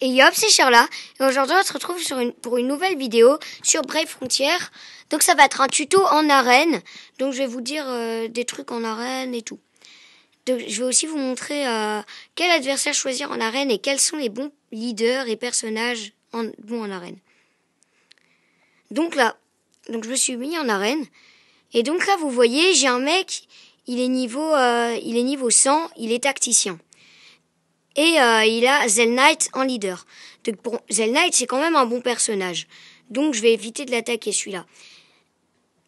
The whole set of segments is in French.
Et hop c'est Charla. Et aujourd'hui, on se retrouve sur une, pour une nouvelle vidéo sur Brave Frontier. Donc, ça va être un tuto en arène. Donc, je vais vous dire euh, des trucs en arène et tout. je vais aussi vous montrer euh, quel adversaire choisir en arène et quels sont les bons leaders et personnages en, bons en arène. Donc là, donc je me suis mis en arène. Et donc là, vous voyez, j'ai un mec, il est niveau, euh, il est niveau 100, il est tacticien. Et euh, il a Zel en leader. Donc pour c'est quand même un bon personnage. Donc je vais éviter de l'attaquer celui-là.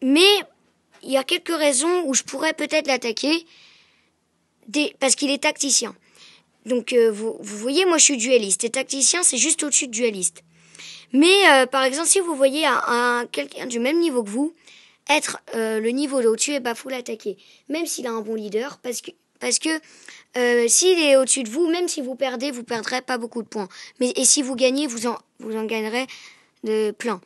Mais il y a quelques raisons où je pourrais peut-être l'attaquer. Parce qu'il est tacticien. Donc euh, vous, voyez, moi je suis dualiste. Et tacticien, c'est juste au-dessus de dualiste. Mais euh, par exemple, si vous voyez un, quelqu'un du même niveau que vous, être le niveau au dessus il bah faut l'attaquer. Même s'il a un bon leader, parce que parce que euh, s'il est au-dessus de vous, même si vous perdez, vous ne perdrez pas beaucoup de points. Mais et si vous gagnez, vous en vous en gagnerez de plein.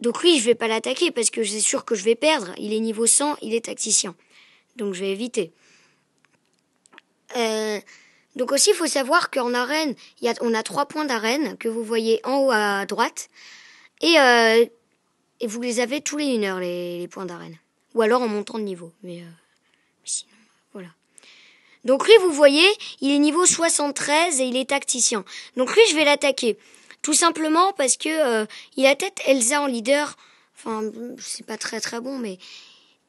Donc oui, je ne vais pas l'attaquer parce que c'est sûr que je vais perdre. Il est niveau 100, il est tacticien, donc je vais éviter. Euh, donc aussi, il faut savoir qu'en arène, on a trois points d'arène que vous voyez en haut à droite. Et, euh, vous les avez tous les une heure, les, points d'arène. Ou alors en montant de niveau. Mais sinon, voilà. Donc lui, vous voyez, il est niveau 73 et il est tacticien. Donc lui, je vais l'attaquer. Tout simplement parce que euh, il a peut-être Elsa en leader. Enfin, c'est pas très très bon, mais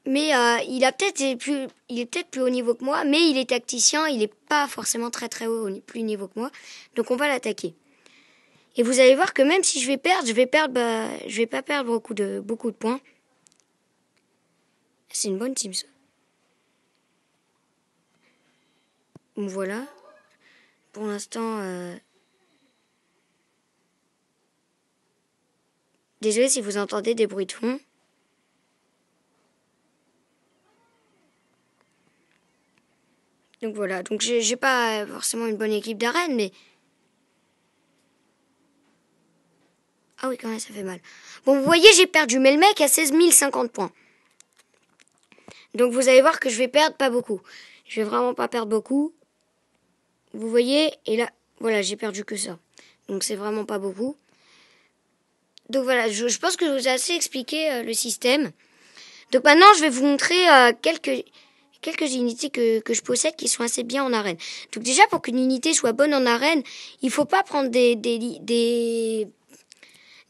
mais euh, il a peut-être plus il est peut-être plus haut niveau que moi, mais il est tacticien, il est pas forcément très très haut plus niveau que moi. Donc on va l'attaquer. Et vous allez voir que même si je vais perdre, je vais perdre, bah, je vais pas perdre beaucoup de beaucoup de points. C'est une bonne team voilà. Pour l'instant, euh... désolé si vous entendez des bruits de fond. Donc voilà, donc j'ai pas forcément une bonne équipe d'arène, mais. Ah oui, quand même, ça fait mal. Bon, vous voyez, j'ai perdu, mais le mec a 16 050 points. Donc vous allez voir que je vais perdre pas beaucoup. Je vais vraiment pas perdre beaucoup. Vous voyez, et là, voilà, j'ai perdu que ça. Donc c'est vraiment pas beaucoup. Donc voilà, je, pense que je vous ai assez expliqué euh, le système. Donc maintenant, je vais vous montrer euh, quelques quelques unités que, je possède qui sont assez bien en arène. Donc déjà, pour qu'une unité soit bonne en arène, il faut pas prendre des des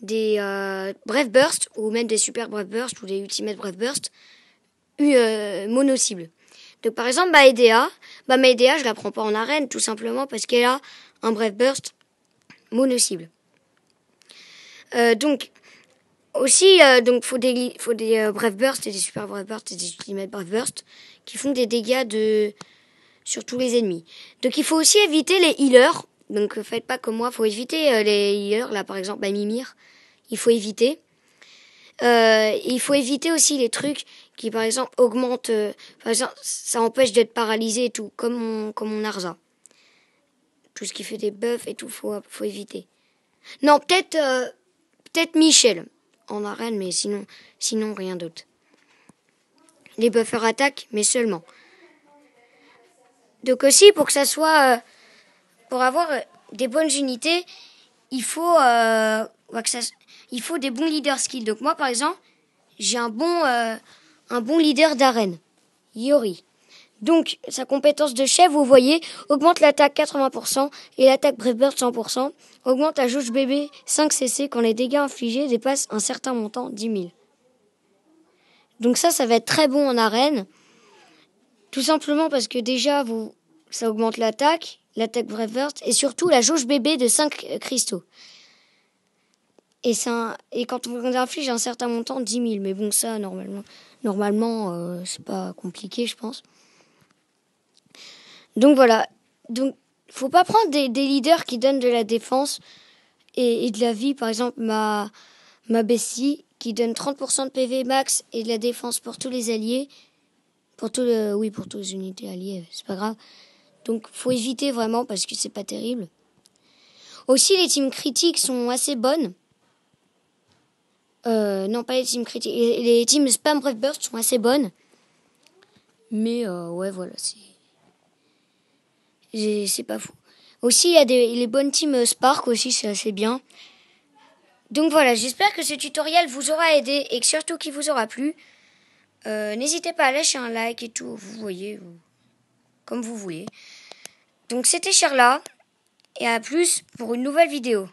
des, euh, bursts ou même des super bref bursts ou des ultimate bref bursts une mono cible. Donc par exemple, bah Edea bah ma Edea je la prends pas en arène tout simplement parce qu'elle a un bref burst mono-cible. Euh, donc aussi, euh, donc faut des, faut des euh, bref bursts et des super bref bursts et des Ultimate bref bursts qui font des dégâts de sur tous les ennemis. Donc il faut aussi éviter les healers. Donc faites pas comme moi, faut éviter les healers. Là par exemple, bah Mimir, il faut éviter. Euh, il faut éviter aussi les trucs qui, par exemple, augmentent, euh, par exemple, ça empêche d'être paralysé et tout, comme mon comme arza. Tout ce qui fait des buffs et tout, faut, faut éviter. Non, peut-être, euh, peut-être Michel en arène, mais sinon, sinon rien d'autre. Les buffers attaquent, mais seulement. Donc aussi, pour que ça soit... pour avoir des bonnes unités, il faut il faut des bons leaders skills. Donc moi, par exemple, j'ai un bon, euh, un bon leader d'arène, Yori. Donc, sa compétence de chef, vous voyez, augmente l'attaque 80% et l'attaque Bird 100%, augmente la jauge bébé 5 cc quand les dégâts infligés dépassent un certain montant, 10 000. Donc ça, ça va être très bon en arène. Tout simplement parce que déjà, vous, ça augmente l'attaque, l'attaque Bird, et surtout la jauge bébé de 5 cristaux. Et, et quand on inflige un certain montant, 10 000. Mais bon, ça, normalement, normalement euh, c'est pas compliqué, je pense. Donc voilà. Donc, faut pas prendre des, leaders qui donnent de la défense et, de la vie. Par exemple, ma, ma Bessie, qui donne 30% de PV max et de la défense pour tous les alliés. Pour tout euh, oui, pour toutes les unités alliées, c'est pas grave. Donc, faut éviter vraiment parce que c'est pas terrible. Aussi, les teams critiques sont assez bonnes. Euh, non, pas les teams critiques. Les teams spam bref, burst sont assez bonnes. Mais euh, ouais, voilà, c'est. C'est pas fou. Aussi, il y a des, les bonnes teams euh, Spark aussi, c'est assez bien. Donc voilà, j'espère que ce tutoriel vous aura aidé et surtout qu'il vous aura plu. N'hésitez pas à lâcher un like et tout, vous voyez, comme vous voulez. Donc c'était Charla, et à plus pour une nouvelle vidéo.